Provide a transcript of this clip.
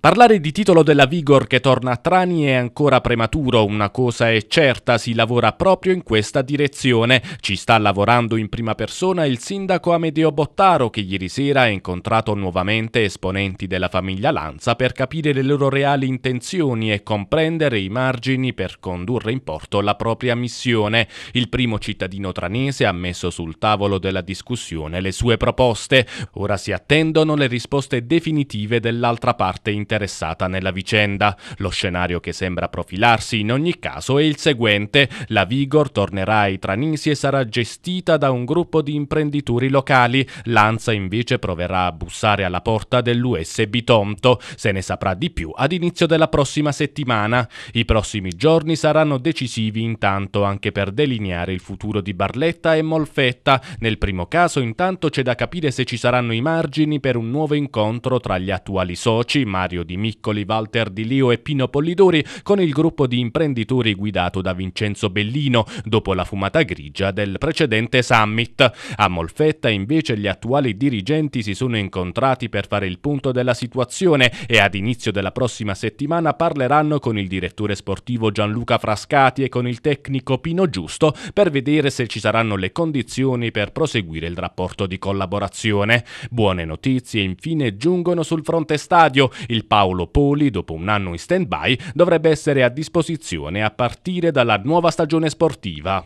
Parlare di titolo della Vigor che torna a Trani è ancora prematuro, una cosa è certa, si lavora proprio in questa direzione. Ci sta lavorando in prima persona il sindaco Amedeo Bottaro che ieri sera ha incontrato nuovamente esponenti della famiglia Lanza per capire le loro reali intenzioni e comprendere i margini per condurre in porto la propria missione. Il primo cittadino tranese ha messo sul tavolo della discussione le sue proposte. Ora si attendono le risposte definitive dell'altra parte interessata interessata nella vicenda. Lo scenario che sembra profilarsi in ogni caso è il seguente. La Vigor tornerà ai Tranisi e sarà gestita da un gruppo di imprenditori locali. Lanza invece proverà a bussare alla porta dell'US Bitonto. Se ne saprà di più ad inizio della prossima settimana. I prossimi giorni saranno decisivi intanto anche per delineare il futuro di Barletta e Molfetta. Nel primo caso intanto c'è da capire se ci saranno i margini per un nuovo incontro tra gli attuali soci Mario Mario Di Miccoli, Walter Di Lio e Pino Pollidori con il gruppo di imprenditori guidato da Vincenzo Bellino dopo la fumata grigia del precedente summit. A Molfetta invece gli attuali dirigenti si sono incontrati per fare il punto della situazione e ad inizio della prossima settimana parleranno con il direttore sportivo Gianluca Frascati e con il tecnico Pino Giusto per vedere se ci saranno le condizioni per proseguire il rapporto di collaborazione. Buone notizie infine giungono sul fronte stadio. Il Paolo Poli, dopo un anno in stand-by, dovrebbe essere a disposizione a partire dalla nuova stagione sportiva.